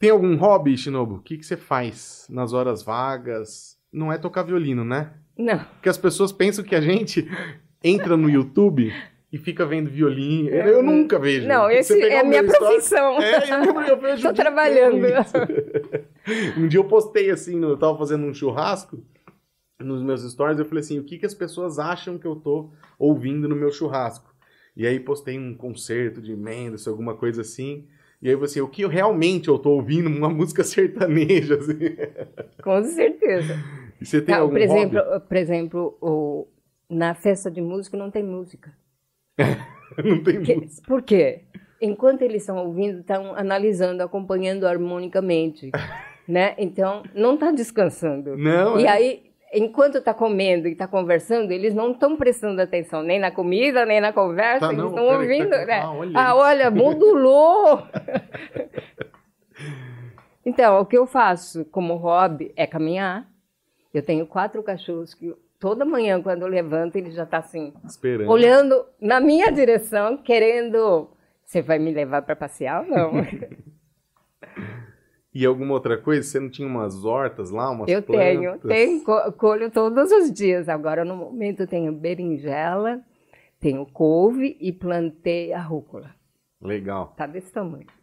Tem algum hobby, Shinobu? O que, que você faz nas horas vagas? Não é tocar violino, né? Não. Porque as pessoas pensam que a gente entra no YouTube e fica vendo violino. Eu, eu nunca vejo. Não, esse é a minha história, profissão. É, eu, eu vejo. Tô trabalhando. um dia eu postei assim, eu tava fazendo um churrasco nos meus stories, eu falei assim, o que, que as pessoas acham que eu tô ouvindo no meu churrasco? E aí postei um concerto de Mendes, alguma coisa assim. E aí você, assim, o que eu realmente eu tô ouvindo? Uma música sertaneja, assim. Com certeza. E você tem não, algum por exemplo, hobby? Por exemplo, o, na festa de música não tem música. não tem música. Por quê? Enquanto eles estão ouvindo, estão analisando, acompanhando harmonicamente, né? Então, não está descansando. Não, E é... aí, enquanto está comendo e está conversando, eles não estão prestando atenção nem na comida, nem na conversa, tá, eles estão tá ouvindo. Tá... Né? Ah, olha, ah, olha modulou! então, o que eu faço como hobby é caminhar. Eu tenho quatro cachorros que toda manhã, quando eu levanto, ele já está assim, Esperando. olhando na minha direção, querendo. Você vai me levar para passear ou não? E alguma outra coisa? Você não tinha umas hortas lá, umas eu plantas? Eu tenho, tenho colho todos os dias. Agora, no momento, tenho berinjela, tenho couve e plantei a rúcula. Legal. Tá desse tamanho.